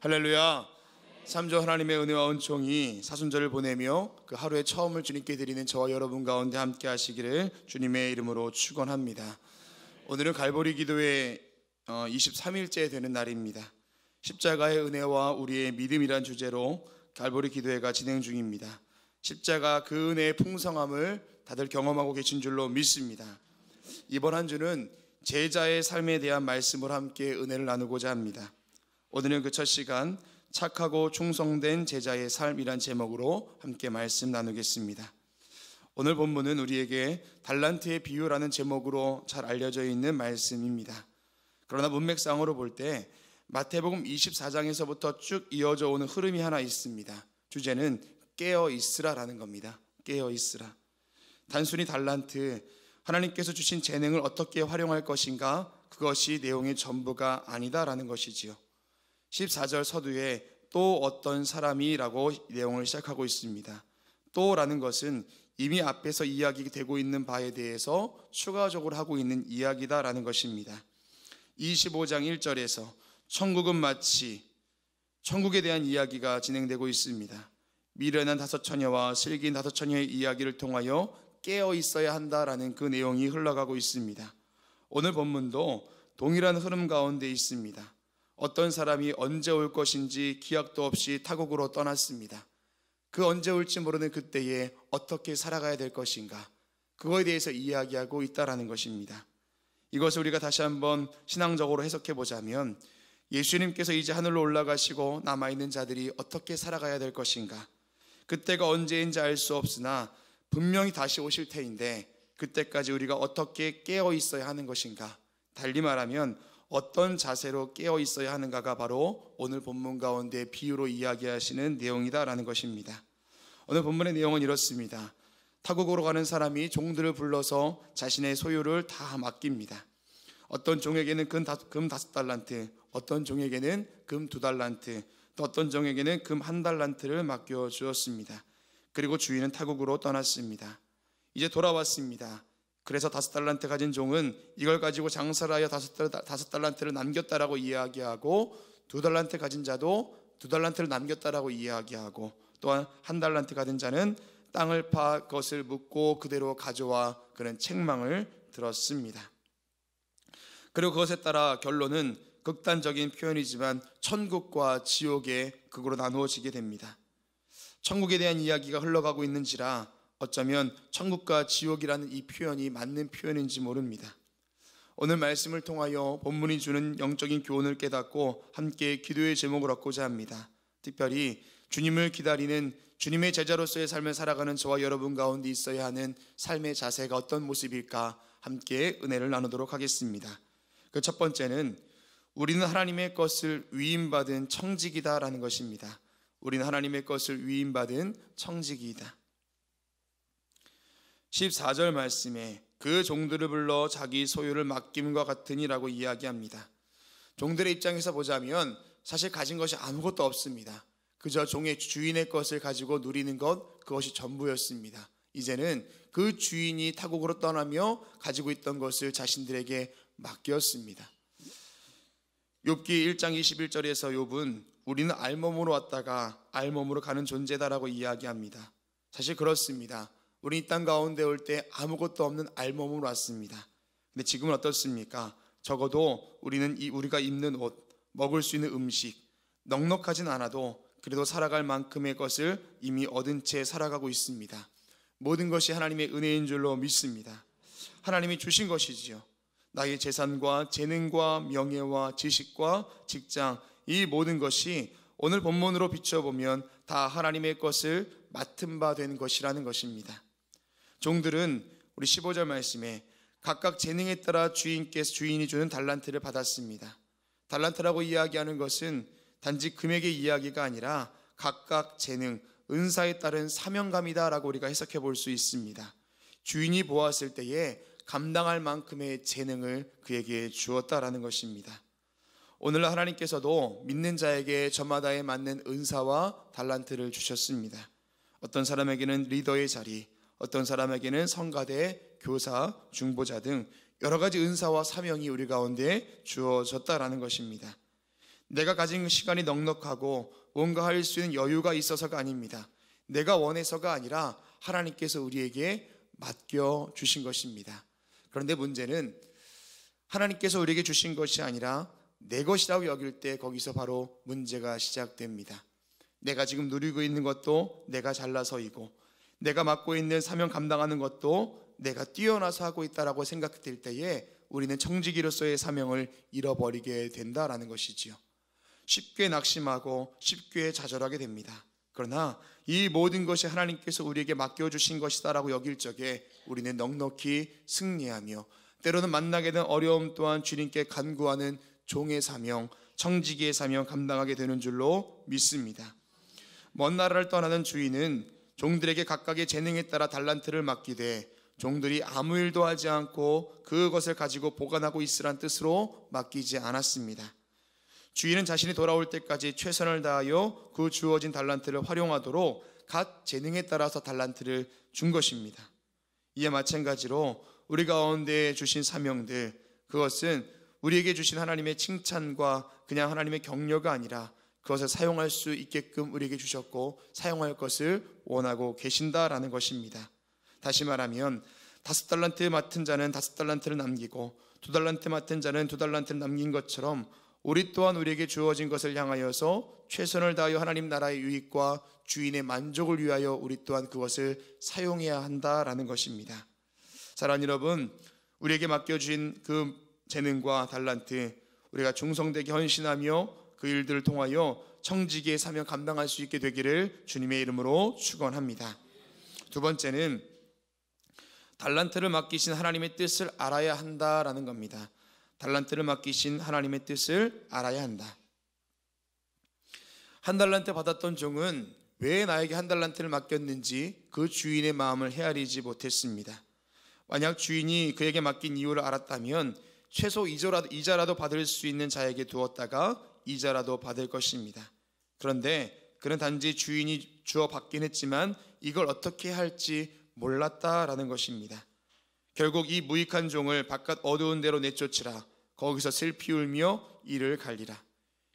할렐루야. 3조 하나님의 은혜와 은총이 사순절을 보내며 그 하루의 처음을 주님께 드리는 저와 여러분 가운데 함께 하시기를 주님의 이름으로 축원합니다. 오늘은 갈보리 기도회 23일째 어, 되는 날입니다. 십자가의 은혜와 우리의 믿음이란 주제로 갈보리 기도회가 진행 중입니다. 십자가 그 은혜의 풍성함을 다들 경험하고 계신 줄로 믿습니다. 이번 한 주는 제자의 삶에 대한 말씀을 함께 은혜를 나누고자 합니다. 오늘은 그 첫 시간 착하고 충성된 제자의 삶이란 제목으로 함께 말씀 나누겠습니다. 오늘 본문은 우리에게 달란트의 비유라는 제목으로 잘 알려져 있는 말씀입니다. 그러나 문맥상으로 볼 때 마태복음 24장에서부터 쭉 이어져 오는 흐름이 하나 있습니다. 주제는 깨어 있으라라는 겁니다. 깨어 있으라. 단순히 달란트, 하나님께서 주신 재능을 어떻게 활용할 것인가, 그것이 내용의 전부가 아니다라는 것이지요. 14절 서두에 또 어떤 사람이라고 내용을 시작하고 있습니다. 또라는 것은 이미 앞에서 이야기되고 있는 바에 대해서 추가적으로 하고 있는 이야기다라는 것입니다. 25장 1절에서 천국은 마치 천국에 대한 이야기가 진행되고 있습니다. 미련한 다섯 처녀와 슬긴 다섯 처녀의 이야기를 통하여 깨어 있어야 한다라는 그 내용이 흘러가고 있습니다. 오늘 본문도 동일한 흐름 가운데 있습니다. 어떤 사람이 언제 올 것인지 기약도 없이 타국으로 떠났습니다. 그 언제 올지 모르는 그때에 어떻게 살아가야 될 것인가 그거에 대해서 이야기하고 있다라는 것입니다. 이것을 우리가 다시 한번 신앙적으로 해석해 보자면 예수님께서 이제 하늘로 올라가시고 남아있는 자들이 어떻게 살아가야 될 것인가 그때가 언제인지 알 수 없으나 분명히 다시 오실 테인데 그때까지 우리가 어떻게 깨어 있어야 하는 것인가 달리 말하면 어떤 자세로 깨어 있어야 하는가가 바로 오늘 본문 가운데 비유로 이야기하시는 내용이다라는 것입니다. 오늘 본문의 내용은 이렇습니다. 타국으로 가는 사람이 종들을 불러서 자신의 소유를 다 맡깁니다. 어떤 종에게는 금, 다, 금 다섯 달란트, 어떤 종에게는 금 두 달란트, 또 어떤 종에게는 금 한 달란트를 맡겨 주었습니다. 그리고 주인은 타국으로 떠났습니다. 이제 돌아왔습니다. 그래서 다섯 달란트 가진 종은 이걸 가지고 장사를 하여 다섯, 달, 다섯 달란트를 남겼다라고 이야기하고 두 달란트 가진 자도 두 달란트를 남겼다라고 이야기하고 또한 한 달란트 가진 자는 땅을 파 것을 묻고 그대로 가져와 그런 책망을 들었습니다. 그리고 그것에 따라 결론은 극단적인 표현이지만 천국과 지옥의 극으로 나누어지게 됩니다. 천국에 대한 이야기가 흘러가고 있는지라 어쩌면 천국과 지옥이라는 이 표현이 맞는 표현인지 모릅니다. 오늘 말씀을 통하여 본문이 주는 영적인 교훈을 깨닫고 함께 기도의 제목을 얻고자 합니다. 특별히 주님을 기다리는 주님의 제자로서의 삶을 살아가는 저와 여러분 가운데 있어야 하는 삶의 자세가 어떤 모습일까 함께 은혜를 나누도록 하겠습니다. 그 첫 번째는 우리는 하나님의 것을 위임받은 청지기다라는 것입니다. 우리는 하나님의 것을 위임받은 청지이다 14절 말씀에 그 종들을 불러 자기 소유를 맡김과 같으니라고 이야기합니다. 종들의 입장에서 보자면 사실 가진 것이 아무것도 없습니다. 그저 종의 주인의 것을 가지고 누리는 것 그것이 전부였습니다. 이제는 그 주인이 타국으로 떠나며 가지고 있던 것을 자신들에게 맡겼습니다. 욥기 1장 21절에서 욥은 우리는 알몸으로 왔다가 알몸으로 가는 존재다라고 이야기합니다. 사실 그렇습니다. 우리 이 땅 가운데 올 때 아무것도 없는 알몸으로 왔습니다. 근데 지금은 어떻습니까? 적어도 우리는 이 우리가 입는 옷, 먹을 수 있는 음식 넉넉하진 않아도 그래도 살아갈 만큼의 것을 이미 얻은 채 살아가고 있습니다. 모든 것이 하나님의 은혜인 줄로 믿습니다. 하나님이 주신 것이지요. 나의 재산과 재능과 명예와 지식과 직장 이 모든 것이 오늘 본문으로 비춰보면 다 하나님의 것을 맡은 바 된 것이라는 것입니다. 종들은 우리 15절 말씀에 각각 재능에 따라 주인께서 주인이 주는 달란트를 받았습니다. 달란트라고 이야기하는 것은 단지 금액의 이야기가 아니라 각각 재능, 은사에 따른 사명감이다라고 우리가 해석해 볼 수 있습니다. 주인이 보았을 때에 감당할 만큼의 재능을 그에게 주었다라는 것입니다. 오늘날 하나님께서도 믿는 자에게 저마다에 맞는 은사와 달란트를 주셨습니다. 어떤 사람에게는 리더의 자리, 어떤 사람에게는 성가대, 교사, 중보자 등 여러 가지 은사와 사명이 우리 가운데 주어졌다라는 것입니다. 내가 가진 시간이 넉넉하고 뭔가 할 수 있는 여유가 있어서가 아닙니다. 내가 원해서가 아니라 하나님께서 우리에게 맡겨 주신 것입니다. 그런데 문제는 하나님께서 우리에게 주신 것이 아니라 내 것이라고 여길 때 거기서 바로 문제가 시작됩니다. 내가 지금 누리고 있는 것도 내가 잘나서이고 내가 맡고 있는 사명 감당하는 것도 내가 뛰어나서 하고 있다라고 생각될 때에 우리는 청지기로서의 사명을 잃어버리게 된다라는 것이지요. 쉽게 낙심하고 쉽게 좌절하게 됩니다. 그러나 이 모든 것이 하나님께서 우리에게 맡겨주신 것이다라고 여길 적에 우리는 넉넉히 승리하며 때로는 만나게 된 어려움 또한 주님께 간구하는 종의 사명, 청지기의 사명 감당하게 되는 줄로 믿습니다. 먼 나라를 떠나는 주인은 종들에게 각각의 재능에 따라 달란트를 맡기되 종들이 아무 일도 하지 않고 그것을 가지고 보관하고 있으란 뜻으로 맡기지 않았습니다. 주인은 자신이 돌아올 때까지 최선을 다하여 그 주어진 달란트를 활용하도록 각 재능에 따라서 달란트를 준 것입니다. 이에 마찬가지로 우리 가운데 주신 사명들, 그것은 우리에게 주신 하나님의 칭찬과 그냥 하나님의 격려가 아니라 그것을 사용할 수 있게끔 우리에게 주셨고 사용할 것을 원하고 계신다라는 것입니다. 다시 말하면 다섯 달란트 맡은 자는 다섯 달란트를 남기고 두 달란트 맡은 자는 두 달란트를 남긴 것처럼 우리 또한 우리에게 주어진 것을 향하여서 최선을 다하여 하나님 나라의 유익과 주인의 만족을 위하여 우리 또한 그것을 사용해야 한다라는 것입니다. 사랑 여러분, 우리에게 맡겨진 그 재능과 달란트 우리가 중성되게 헌신하며 그 일들을 통하여 청지기의 사명 감당할 수 있게 되기를 주님의 이름으로 축원합니다. 두 번째는 달란트를 맡기신 하나님의 뜻을 알아야 한다라는 겁니다. 달란트를 맡기신 하나님의 뜻을 알아야 한다. 한 달란트 받았던 종은 왜 나에게 한 달란트를 맡겼는지 그 주인의 마음을 헤아리지 못했습니다. 만약 주인이 그에게 맡긴 이유를 알았다면 최소 이자라도, 이자라도 받을 수 있는 자에게 두었다가 이자라도 받을 것입니다. 그런데 그는 단지 주인이 주어 받긴 했지만 이걸 어떻게 할지 몰랐다라는 것입니다. 결국 이 무익한 종을 바깥 어두운 데로 내쫓으라. 거기서 슬피 울며 이를 갈리라.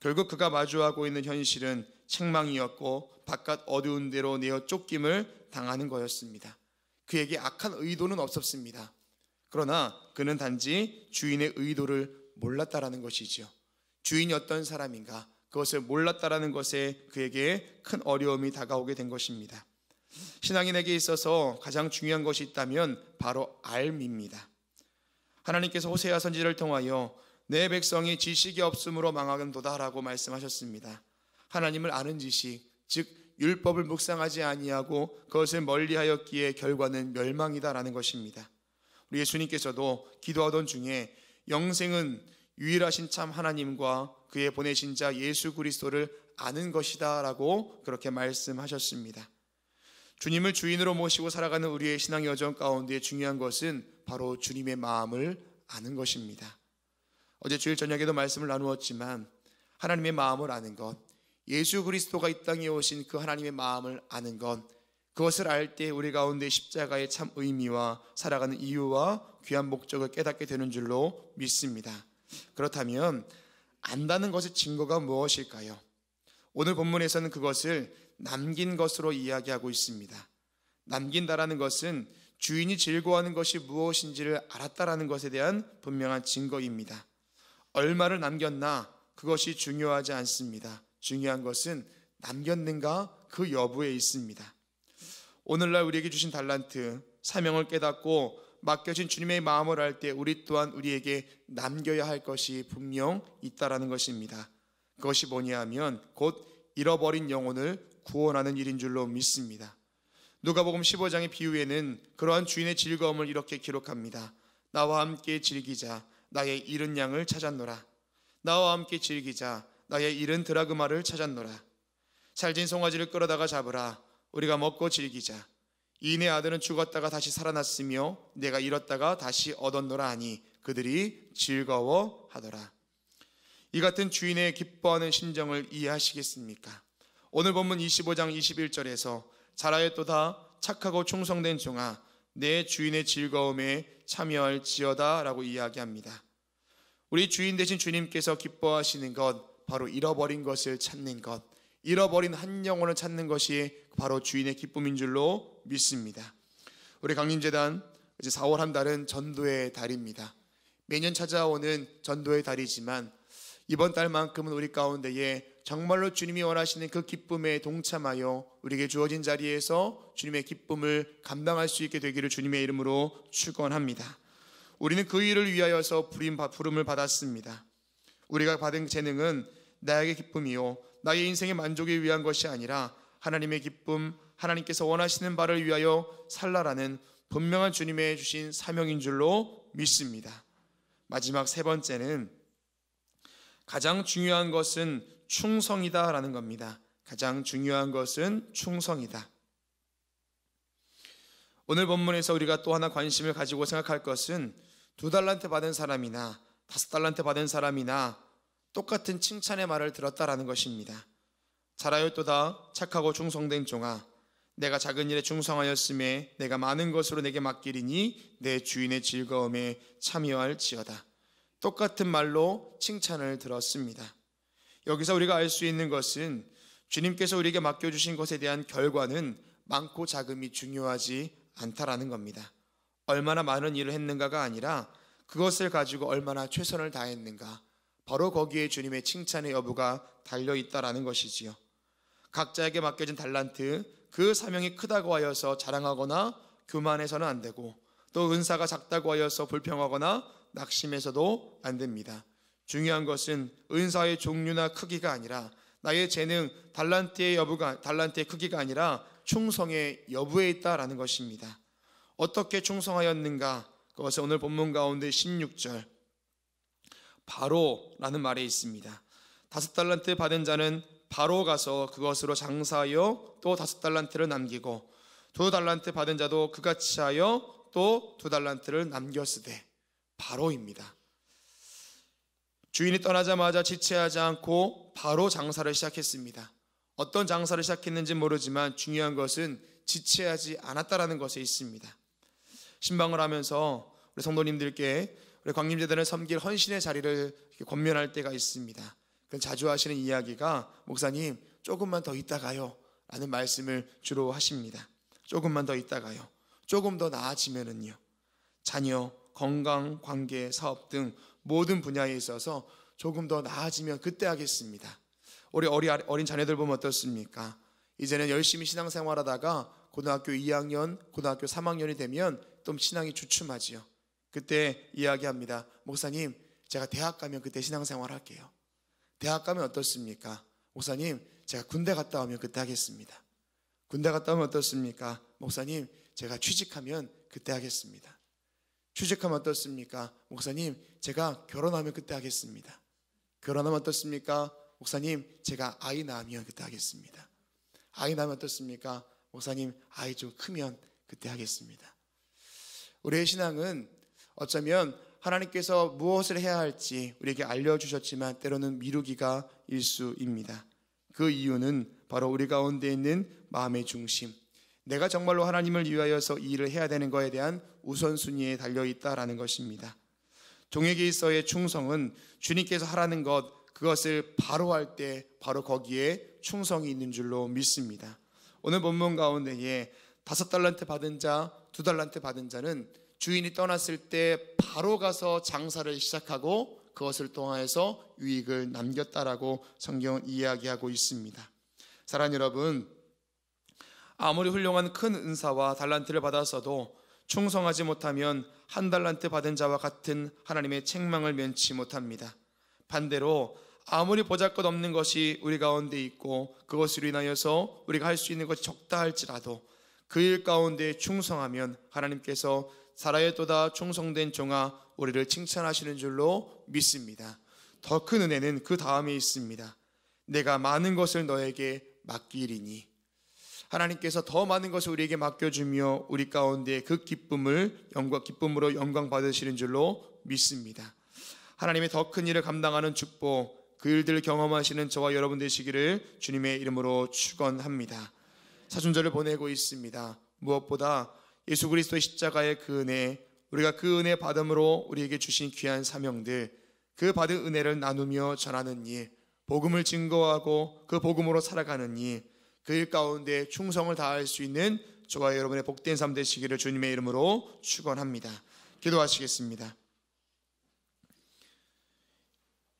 결국 그가 마주하고 있는 현실은 책망이었고 바깥 어두운 데로 내어 쫓김을 당하는 거였습니다. 그에게 악한 의도는 없었습니다. 그러나 그는 단지 주인의 의도를 몰랐다라는 것이지요. 주인이 어떤 사람인가 그것을 몰랐다라는 것에 그에게 큰 어려움이 다가오게 된 것입니다. 신앙인에게 있어서 가장 중요한 것이 있다면 바로 알미입니다. 하나님께서 호세아 선지를 통하여 내 백성이 지식이 없음으로 망하는도다라고 말씀하셨습니다. 하나님을 아는 지식, 즉 율법을 묵상하지 아니하고 그것을 멀리하였기에 결과는 멸망이다라는 것입니다. 우리 예수님께서도 기도하던 중에 영생은 유일하신 참 하나님과 그의 보내신 자 예수 그리스도를 아는 것이다라고 그렇게 말씀하셨습니다. 주님을 주인으로 모시고 살아가는 우리의 신앙 여정 가운데 중요한 것은 바로 주님의 마음을 아는 것입니다. 어제 주일 저녁에도 말씀을 나누었지만 하나님의 마음을 아는 것, 예수 그리스도가 이 땅에 오신 그 하나님의 마음을 아는 것, 그것을 알 때 우리 가운데 십자가의 참 의미와 살아가는 이유와 귀한 목적을 깨닫게 되는 줄로 믿습니다. 그렇다면 안다는 것의 증거가 무엇일까요? 오늘 본문에서는 그것을 남긴 것으로 이야기하고 있습니다. 남긴다라는 것은 주인이 즐거워하는 것이 무엇인지를 알았다라는 것에 대한 분명한 증거입니다. 얼마를 남겼나 그것이 중요하지 않습니다. 중요한 것은 남겼는가 그 여부에 있습니다. 오늘날 우리에게 주신 달란트, 사명을 깨닫고 맡겨진 주님의 마음을 알 때 우리 또한 우리에게 남겨야 할 것이 분명 있다라는 것입니다. 그것이 뭐냐 하면 곧 잃어버린 영혼을 구원하는 일인 줄로 믿습니다. 누가복음 15장의 비유에는 그러한 주인의 즐거움을 이렇게 기록합니다. 나와 함께 즐기자 나의 잃은 양을 찾았노라. 나와 함께 즐기자 나의 잃은 드라그마를 찾았노라. 살진 송아지를 끌어다가 잡으라. 우리가 먹고 즐기자. 이내 아들은 죽었다가 다시 살아났으며 내가 잃었다가 다시 얻었노라 하니 그들이 즐거워하더라. 이 같은 주인의 기뻐하는 심정을 이해하시겠습니까? 오늘 본문 25장 21절에서 자라였도다 착하고 충성된 종아 내 주인의 즐거움에 참여할지어다 라고 이야기합니다. 우리 주인 대신 주님께서 기뻐하시는 것 바로 잃어버린 것을 찾는 것 잃어버린 한 영혼을 찾는 것이 바로 주인의 기쁨인 줄로 믿습니다. 우리 강림재단 이제 4월 한 달은 전도의 달입니다. 매년 찾아오는 전도의 달이지만 이번 달만큼은 우리 가운데에 정말로 주님이 원하시는 그 기쁨에 동참하여 우리에게 주어진 자리에서 주님의 기쁨을 감당할 수 있게 되기를 주님의 이름으로 축원합니다. 우리는 그 일을 위하여서 부름을 받았습니다. 우리가 받은 재능은 나에게 기쁨이요 나의 인생의 만족을 위한 것이 아니라 하나님의 기쁨, 하나님께서 원하시는 바를 위하여 살라라는 분명한 주님의 주신 사명인 줄로 믿습니다. 마지막 세 번째는 가장 중요한 것은 충성이다라는 겁니다. 가장 중요한 것은 충성이다. 오늘 본문에서 우리가 또 하나 관심을 가지고 생각할 것은 두 달란트 받은 사람이나 다섯 달란트 받은 사람이나 똑같은 칭찬의 말을 들었다라는 것입니다. 잘하였도다 착하고 충성된 종아 내가 작은 일에 충성하였음에 내가 많은 것으로 내게 맡기리니 내 주인의 즐거움에 참여할지어다. 똑같은 말로 칭찬을 들었습니다. 여기서 우리가 알 수 있는 것은 주님께서 우리에게 맡겨주신 것에 대한 결과는 많고 작음이 중요하지 않다라는 겁니다. 얼마나 많은 일을 했는가가 아니라 그것을 가지고 얼마나 최선을 다했는가, 바로 거기에 주님의 칭찬의 여부가 달려 있다라는 것이지요. 각자에게 맡겨진 달란트 그 사명이 크다고 하여서 자랑하거나 교만해서는 안 되고 또 은사가 작다고 하여서 불평하거나 낙심해서도 안 됩니다. 중요한 것은 은사의 종류나 크기가 아니라 나의 재능 달란트의 여부가 달란트의 크기가 아니라 충성의 여부에 있다라는 것입니다. 어떻게 충성하였는가? 그것은 오늘 본문 가운데 16절 바로라는 말에 있습니다. 다섯 달란트 받은 자는 바로 가서 그것으로 장사하여 또 다섯 달란트를 남기고 두 달란트 받은 자도 그같이 하여 또 두 달란트를 남겼으되 바로입니다. 주인이 떠나자마자 지체하지 않고 바로 장사를 시작했습니다. 어떤 장사를 시작했는지 모르지만 중요한 것은 지체하지 않았다라는 것에 있습니다. 신방을 하면서 우리 성도님들께 광림재단을 섬길 헌신의 자리를 권면할 때가 있습니다. 그 자주 하시는 이야기가 목사님 조금만 더 있다가요 라는 말씀을 주로 하십니다. 조금만 더 있다가요. 조금 더 나아지면은요. 자녀, 건강, 관계, 사업 등 모든 분야에 있어서 조금 더 나아지면 그때 하겠습니다. 우리 어린 자녀들 보면 어떻습니까? 이제는 열심히 신앙생활하다가 고등학교 2학년, 고등학교 3학년이 되면 좀 신앙이 주춤하지요. 그때 이야기합니다. 목사님, 제가 대학 가면 그때 신앙생활 할게요. 대학 가면 어떻습니까? 목사님, 제가 군대 갔다 오면 그때 하겠습니다. 군대 갔다 오면 어떻습니까? 목사님, 제가 취직하면 그때 하겠습니다. 취직하면 어떻습니까? 목사님, 제가 결혼하면 그때 하겠습니다. 결혼하면 어떻습니까? 목사님, 제가 아이 낳으면 그때 하겠습니다. 아이 낳으면 어떻습니까? 목사님, 아이 좀 크면 그때 하겠습니다. 우리의 신앙은 어쩌면 하나님께서 무엇을 해야 할지 우리에게 알려주셨지만 때로는 미루기가 일수입니다. 그 이유는 바로 우리 가운데 있는 마음의 중심. 내가 정말로 하나님을 위하여서 이 일을 해야 되는 것에 대한 우선순위에 달려있다라는 것입니다. 종에게 있어의 충성은 주님께서 하라는 것, 그것을 바로 할 때 바로 거기에 충성이 있는 줄로 믿습니다. 오늘 본문 가운데에 다섯 달란트 받은 자, 두 달란트 받은 자는 주인이 떠났을 때 바로 가서 장사를 시작하고 그것을 통하여서 유익을 남겼다라고 성경은 이야기하고 있습니다. 사랑 여러분, 아무리 훌륭한 큰 은사와 달란트를 받았어도 충성하지 못하면 한 달란트 받은 자와 같은 하나님의 책망을 면치 못합니다. 반대로 아무리 보잘것없는 것이 우리 가운데 있고 그것으로 인하여서 우리가 할 수 있는 것이 적다 할지라도 그 일 가운데 충성하면 하나님께서 사라있또다 충성된 종아 우리를 칭찬하시는 줄로 믿습니다. 더 큰 은혜는 그 다음에 있습니다. 내가 많은 것을 너에게 맡기리니 하나님께서 더 많은 것을 우리에게 맡겨주며 우리 가운데 그 기쁨을 영광 기쁨으로 영광 받으시는 줄로 믿습니다. 하나님의 더 큰 일을 감당하는 축복 그 일들을 경험하시는 저와 여러분 되시기를 주님의 이름으로 축원합니다. 사순절을 보내고 있습니다. 무엇보다 예수 그리스도의 십자가의 그 은혜, 우리가 그 은혜 받음으로 우리에게 주신 귀한 사명들, 그 받은 은혜를 나누며 전하는 일, 복음을 증거하고 그 복음으로 살아가는 일, 그일 가운데 충성을 다할 수 있는 저와 여러분의 복된 삶 되시기를 주님의 이름으로 축원합니다. 기도하시겠습니다.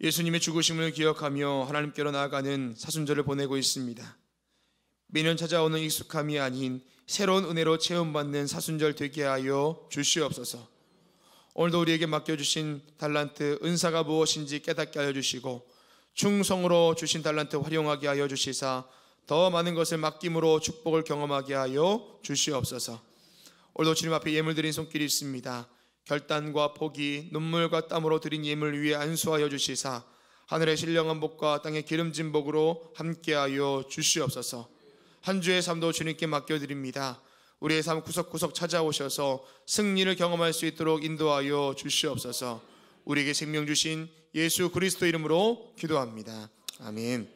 예수님의 죽으심을 기억하며 하나님께로 나아가는 사순절을 보내고 있습니다. 매년 찾아오는 익숙함이 아닌 새로운 은혜로 체험받는 사순절 되게 하여 주시옵소서. 오늘도 우리에게 맡겨주신 달란트 은사가 무엇인지 깨닫게 하여 주시고 충성으로 주신 달란트 활용하게 하여 주시사 더 많은 것을 맡김으로 축복을 경험하게 하여 주시옵소서. 오늘도 주님 앞에 예물 드린 손길이 있습니다. 결단과 포기, 눈물과 땀으로 드린 예물 위에 안수하여 주시사 하늘의 신령한 복과 땅의 기름진 복으로 함께하여 주시옵소서. 한 주의 삶도 주님께 맡겨드립니다. 우리의 삶 구석구석 찾아오셔서 승리를 경험할 수 있도록 인도하여 주시옵소서. 우리에게 생명 주신 예수 그리스도 이름으로 기도합니다. 아멘.